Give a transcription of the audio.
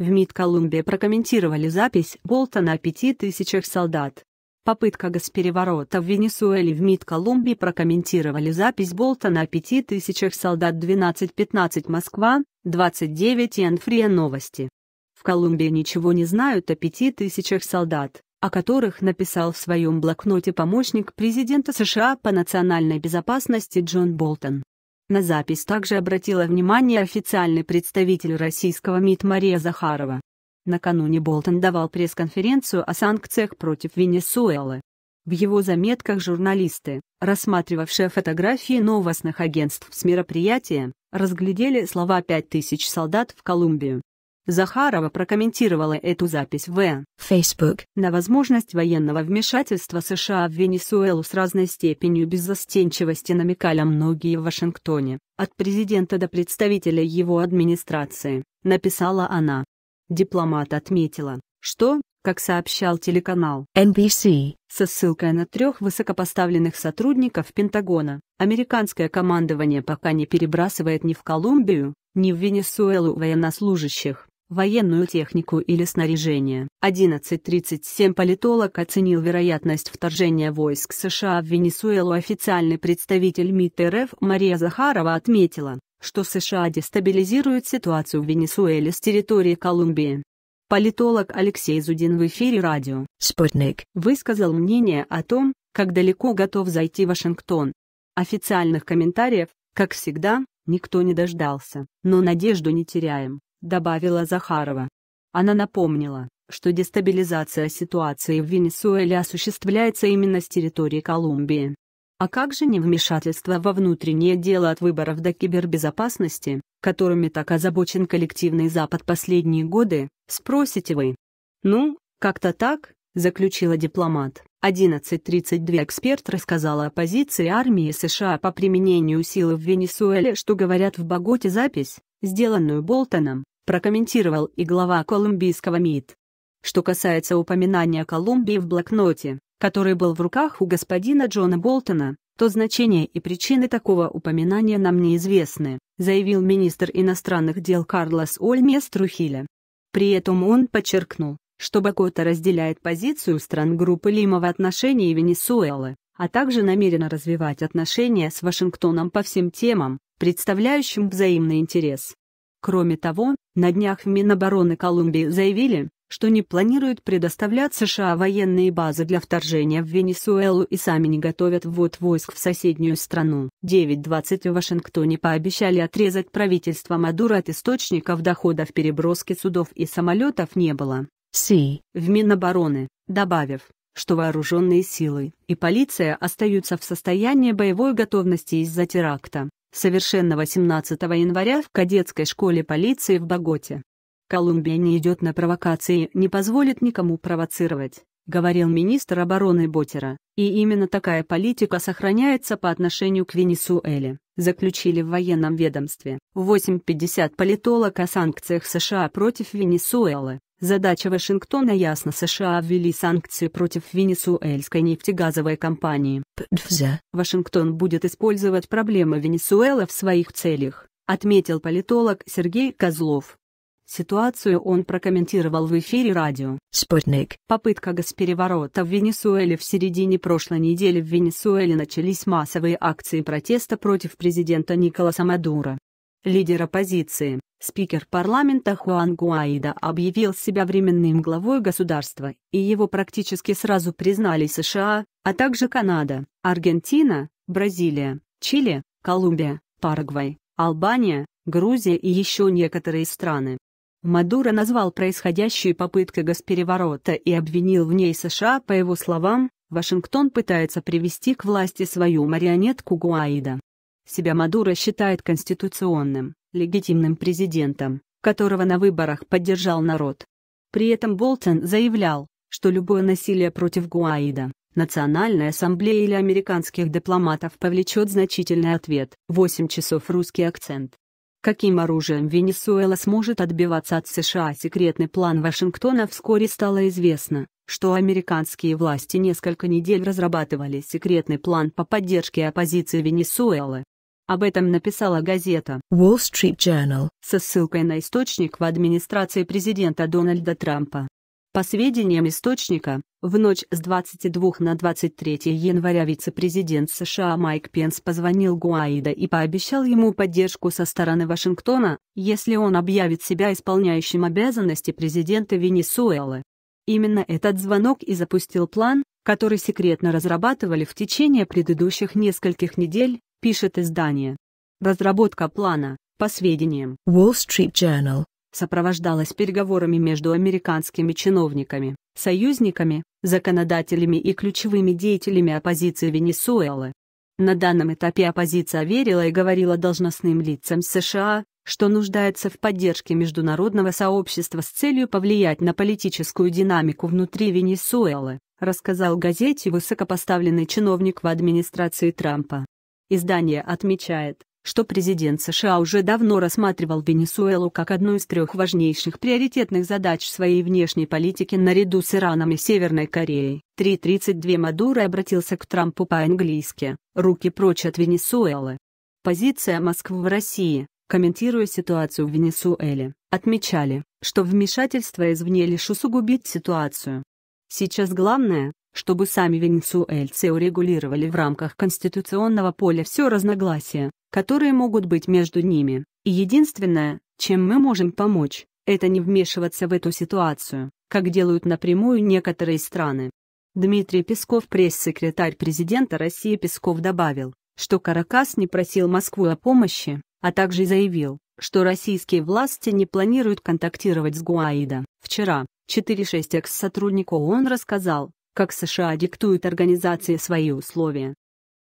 В МИД Колумбии прокомментировали запись Болтона о пяти тысячах солдат. Попытка госпереворота в Венесуэле в МИД Колумбии прокомментировали запись Болтона о пяти тысячах солдат 12-15 Москва, 29 Янфрия новости. В Колумбии ничего не знают о пяти тысячах солдат, о которых написал в своем блокноте помощник президента США по национальной безопасности Джон Болтон. На запись также обратила внимание официальный представитель российского МИД Мария Захарова. Накануне Болтон давал пресс-конференцию о санкциях против Венесуэлы. В его заметках журналисты, рассматривавшие фотографии новостных агентств с мероприятия, разглядели слова «5000 солдат в Колумбию». Захарова прокомментировала эту запись в Facebook на возможность военного вмешательства США в Венесуэлу с разной степенью беззастенчивости намекали многие в Вашингтоне, от президента до представителя его администрации, написала она. Дипломат отметила, что, как сообщал телеканал NBC, со ссылкой на трех высокопоставленных сотрудников Пентагона, американское командование пока не перебрасывает ни в Колумбию, ни в Венесуэлу военнослужащих военную технику или снаряжение. 11.37 политолог оценил вероятность вторжения войск США в Венесуэлу. Официальный представитель МИД РФ Мария Захарова отметила, что США дестабилизируют ситуацию в Венесуэле с территории Колумбии. Политолог Алексей Зудин в эфире радио «Спутник» высказал мнение о том, как далеко готов зайти Вашингтон. Официальных комментариев, как всегда, никто не дождался, но надежду не теряем добавила Захарова. Она напомнила, что дестабилизация ситуации в Венесуэле осуществляется именно с территории Колумбии. А как же невмешательство во внутреннее дело от выборов до кибербезопасности, которыми так озабочен коллективный Запад последние годы, спросите вы? Ну, как-то так, заключила дипломат. 11.32 эксперт рассказала о позиции армии США по применению силы в Венесуэле, что говорят в Боготе запись, сделанную Болтоном, прокомментировал и глава колумбийского МИД. Что касается упоминания Колумбии в блокноте, который был в руках у господина Джона Болтона, то значение и причины такого упоминания нам неизвестны, заявил министр иностранных дел Карлос Ольмес Трухиля. При этом он подчеркнул, что Богота разделяет позицию стран группы Лима в отношении Венесуэлы, а также намерена развивать отношения с Вашингтоном по всем темам, представляющим взаимный интерес. Кроме того, на днях в Минобороны Колумбии заявили, что не планируют предоставлять США военные базы для вторжения в Венесуэлу и сами не готовят ввод войск в соседнюю страну. 9.20 в Вашингтоне пообещали отрезать правительство Мадура от источников доходов переброски судов и самолетов не было. Си. В Минобороны, добавив, что вооруженные силы и полиция остаются в состоянии боевой готовности из-за теракта совершенно 18 января в кадетской школе полиции в Боготе. «Колумбия не идет на провокации не позволит никому провоцировать», говорил министр обороны Ботера, и именно такая политика сохраняется по отношению к Венесуэле, заключили в военном ведомстве. 8.50 политолог о санкциях США против Венесуэлы. Задача Вашингтона ясна США ввели санкции против венесуэльской нефтегазовой компании. ПДФЗ. Вашингтон будет использовать проблемы Венесуэлы в своих целях, отметил политолог Сергей Козлов. Ситуацию он прокомментировал в эфире радио. Спутник. Попытка госпереворота в Венесуэле В середине прошлой недели в Венесуэле начались массовые акции протеста против президента Николаса Мадура лидер оппозиции, спикер парламента Хуан Гуаида объявил себя временным главой государства, и его практически сразу признали США, а также Канада, Аргентина, Бразилия, Чили, Колумбия, Парагвай, Албания, Грузия и еще некоторые страны. Мадуро назвал происходящую попыткой госпереворота и обвинил в ней США, по его словам, Вашингтон пытается привести к власти свою марионетку Гуаида. Себя Мадуро считает конституционным, легитимным президентом, которого на выборах поддержал народ. При этом Болтон заявлял, что любое насилие против Гуаида, Национальной ассамблеи или американских дипломатов повлечет значительный ответ. 8 часов русский акцент. Каким оружием Венесуэла сможет отбиваться от США секретный план Вашингтона вскоре стало известно, что американские власти несколько недель разрабатывали секретный план по поддержке оппозиции Венесуэлы, об этом написала газета Wall Street Journal со ссылкой на источник в администрации президента Дональда Трампа. По сведениям источника, в ночь с 22 на 23 января вице-президент США Майк Пенс позвонил Гуаида и пообещал ему поддержку со стороны Вашингтона, если он объявит себя исполняющим обязанности президента Венесуэлы. Именно этот звонок и запустил план, который секретно разрабатывали в течение предыдущих нескольких недель, пишет издание. Разработка плана, по сведениям Wall Street Journal, сопровождалась переговорами между американскими чиновниками, союзниками, законодателями и ключевыми деятелями оппозиции Венесуэлы. На данном этапе оппозиция верила и говорила должностным лицам США, что нуждается в поддержке международного сообщества с целью повлиять на политическую динамику внутри Венесуэлы, рассказал газете высокопоставленный чиновник в администрации Трампа. Издание отмечает, что президент США уже давно рассматривал Венесуэлу как одну из трех важнейших приоритетных задач своей внешней политики наряду с Ираном и Северной Кореей. 3.32 Мадуро обратился к Трампу по-английски «Руки прочь от Венесуэлы». Позиция Москвы в России, комментируя ситуацию в Венесуэле, отмечали, что вмешательство извне лишь усугубит ситуацию. Сейчас главное, чтобы сами венесуэльцы урегулировали в рамках конституционного поля все разногласия, которые могут быть между ними, и единственное, чем мы можем помочь, это не вмешиваться в эту ситуацию, как делают напрямую некоторые страны. Дмитрий Песков, пресс-секретарь президента России Песков добавил, что Каракас не просил Москву о помощи, а также заявил, что российские власти не планируют контактировать с Гуаида. Вчера, 4-6 экс-сотрудник ООН рассказал, как США диктуют организации свои условия.